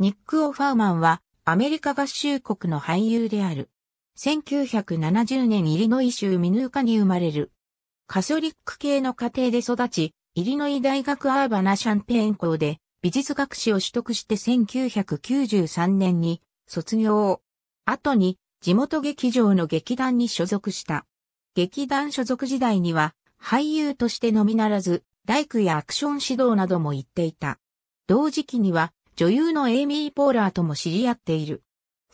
ニック・オファーマンはアメリカ合衆国の俳優である。1970年イリノイ州ミヌーカに生まれる。カソリック系の家庭で育ち、イリノイ大学アーバナシャンペーン校で美術学士を取得して1993年に卒業後に地元劇場の劇団に所属した。劇団所属時代には俳優としてのみならず、大工やアクション指導なども行っていた。同時期には女優のエイミー・ポーラーとも知り合っている。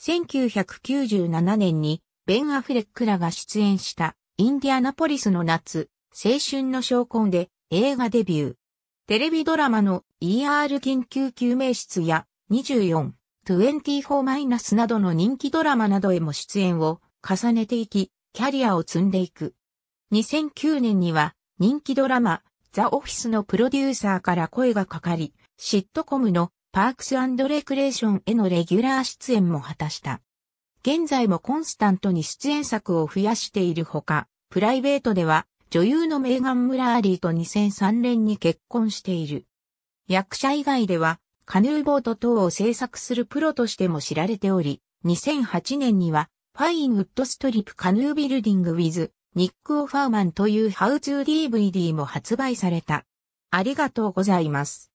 1997年にベン・アフレックらが出演したインディアナポリスの夏、青春の昇魂で映画デビュー。テレビドラマの ER 緊急救命室や24、24-24- などの人気ドラマなどへも出演を重ねていき、キャリアを積んでいく。2009年には人気ドラマ、ザ・オフィスのプロデューサーから声がかかり、シットコムのパークスレクレーションへのレギュラー出演も果たした。現在もコンスタントに出演作を増やしているほか、プライベートでは女優のメーガン・ムラーリーと2003年に結婚している。役者以外では、カヌーボート等を制作するプロとしても知られており、2008年には、ファインウッドストリップカヌービルディングウィズ、ニック・オファーマンというハウツー DVD も発売された。ありがとうございます。